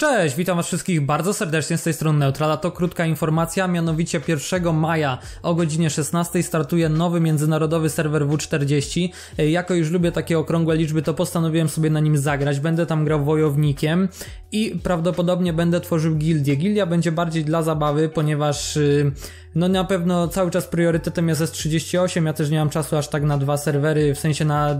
Cześć, witam was wszystkich bardzo serdecznie z tej strony Neutrala. To krótka informacja, mianowicie 1 maja o godzinie 16 startuje nowy międzynarodowy serwer W40. E, jako już lubię takie okrągłe liczby, to postanowiłem sobie na nim zagrać. Będę tam grał wojownikiem i prawdopodobnie będę tworzył gildię. Gildia będzie bardziej dla zabawy, ponieważ y, no na pewno cały czas priorytetem jest S38, ja też nie mam czasu aż tak na dwa serwery, w sensie na,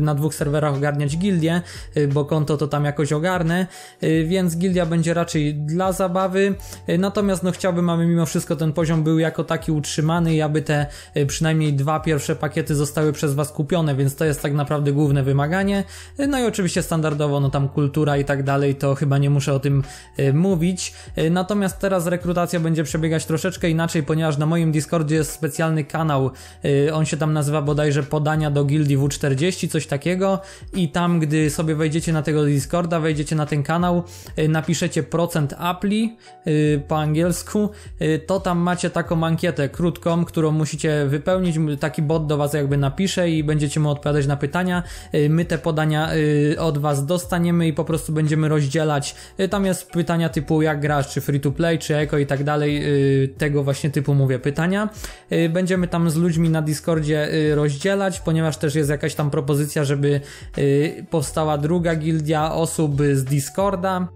na dwóch serwerach ogarniać gildię, y, bo konto to tam jakoś ogarnę, y, więc gildia będzie raczej dla zabawy, y, natomiast no chciałbym, aby mimo wszystko ten poziom był jako taki utrzymany i aby te przynajmniej dwa pierwsze pakiety zostały przez Was kupione, więc to jest tak naprawdę główne wymaganie, no i oczywiście standardowo no tam kultura i tak dalej, to chyba nie muszę o tym mówić, natomiast teraz rekrutacja będzie przebiegać troszeczkę inaczej, ponieważ na moim Discordzie jest specjalny kanał, y, on się tam nazywa bodajże podania do gildii W40, coś takiego i tam, gdy sobie wejdziecie na tego Discorda, wejdziecie na ten kanał, y, napiszecie procent Apli y, po angielsku, to tam macie taką ankietę krótką, którą musicie wypełnić, taki bot do was jakby napisze i będziecie mu odpowiadać na pytania, my te podania od was dostaniemy i po prostu będziemy rozdzielać, tam jest pytania typu jak grasz, czy free to play, czy eko i tak dalej, tego właśnie typu typu mówię pytania. Y, będziemy tam z ludźmi na Discordzie y, rozdzielać, ponieważ też jest jakaś tam propozycja, żeby y, powstała druga gildia osób z Discorda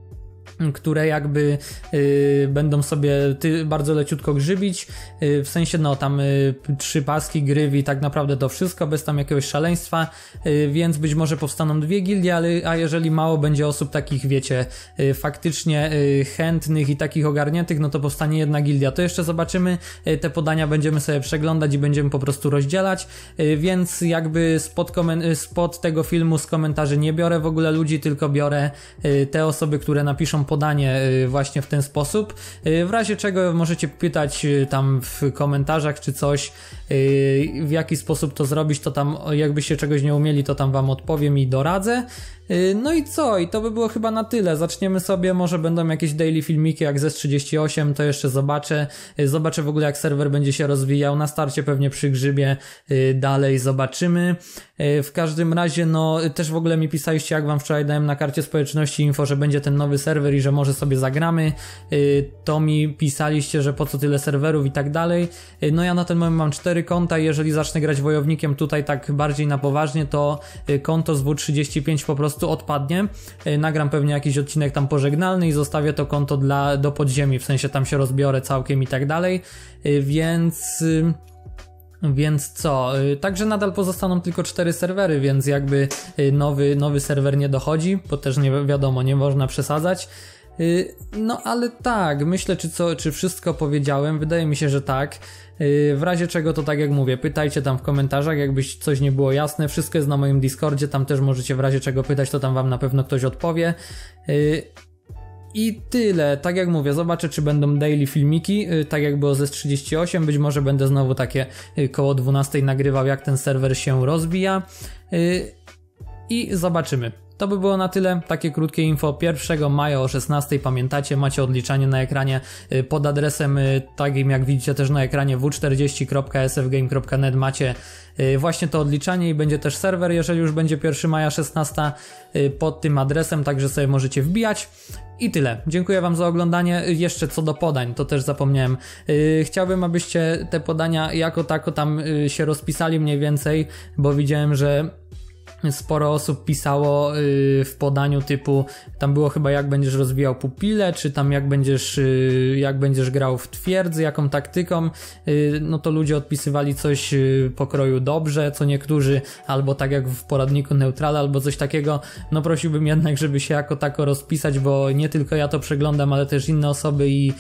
które jakby y, będą sobie ty, bardzo leciutko grzybić, y, w sensie no tam y, trzy paski, gryw i tak naprawdę to wszystko, bez tam jakiegoś szaleństwa, y, więc być może powstaną dwie gildie, ale, a jeżeli mało będzie osób takich, wiecie, y, faktycznie y, chętnych i takich ogarniętych, no to powstanie jedna gildia. To jeszcze zobaczymy, te podania będziemy sobie przeglądać i będziemy po prostu rozdzielać, więc jakby spod, spod tego filmu z komentarzy nie biorę w ogóle ludzi, tylko biorę te osoby, które napiszą piszą podanie y, właśnie w ten sposób. Y, w razie czego możecie pytać y, tam w komentarzach czy coś, w jaki sposób to zrobić, to tam jakby się czegoś nie umieli, to tam wam odpowiem i doradzę. Y, no i co? I to by było chyba na tyle. Zaczniemy sobie, może będą jakieś daily filmiki jak ze 38, to jeszcze zobaczę. Y, zobaczę w ogóle jak serwer będzie się rozwijał. Na starcie pewnie przy grzybie y, dalej zobaczymy. W każdym razie, no też w ogóle mi pisaliście, jak wam wczoraj dałem na karcie społeczności info, że będzie ten nowy serwer i że może sobie zagramy. To mi pisaliście, że po co tyle serwerów i tak dalej. No ja na ten moment mam cztery konta jeżeli zacznę grać wojownikiem tutaj tak bardziej na poważnie, to konto z W35 po prostu prostu odpadnie. E, nagram pewnie jakiś odcinek tam pożegnalny i zostawię to konto dla, do podziemi, w sensie tam się rozbiorę całkiem i tak dalej. E, więc. E, więc co? Także nadal pozostaną tylko cztery serwery, więc jakby nowy, nowy serwer nie dochodzi, bo też nie wiadomo, nie można przesadzać. Y, no ale tak, myślę, czy, co, czy wszystko powiedziałem. Wydaje mi się, że tak. Y, w razie czego to tak jak mówię, pytajcie tam w komentarzach, jakbyś coś nie było jasne. Wszystko jest na moim Discordzie, tam też możecie w razie czego pytać, to tam wam na pewno ktoś odpowie. Y, I tyle, tak jak mówię, zobaczę czy będą daily filmiki, tak jak było ze 38, być może będę znowu takie koło 12 nagrywał jak ten serwer się rozbija i zobaczymy. To by było na tyle. Takie krótkie info. 1 maja o 16 pamiętacie, macie odliczanie na ekranie y, pod adresem y, takim jak widzicie też na ekranie w40.sfgame.net macie y, właśnie to odliczanie i będzie też serwer, jeżeli już będzie 1 maja 16 pod tym adresem, także sobie możecie wbijać. I tyle. Dziękuję Wam za oglądanie. Jeszcze co do podań, to też zapomniałem. chciałbym, abyście te podania jako tako tam się rozpisali mniej więcej, bo widziałem, że sporo osób pisało y, w podaniu typu tam było chyba jak będziesz rozwijał pupilę, czy tam jak będziesz, y, jak będziesz grał w twierdzy, jaką taktyką, y, no to ludzie odpisywali coś pokroju dobrze, co niektórzy, albo tak jak w poradniku neutrala, albo coś takiego, no prosiłbym jednak, żeby się jako tako rozpisać, bo nie tylko ja to przeglądam, ale też inne osoby i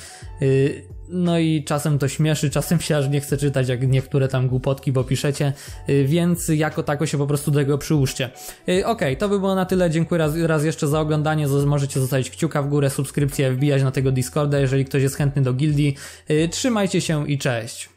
no i czasem to śmieszy, czasem się aż nie chce czytać, jak niektóre tam głupotki, bo piszecie, y, więc jako tako się po prostu do tego przyłóżcie. Y, ok, to by było na tyle. Dziękuję raz, raz jeszcze za oglądanie. Możecie zostawić kciuka w górę, subskrypcję, wbijać na tego Discorda, jeżeli ktoś jest chętny do gildii. Y, trzymajcie się i cześć.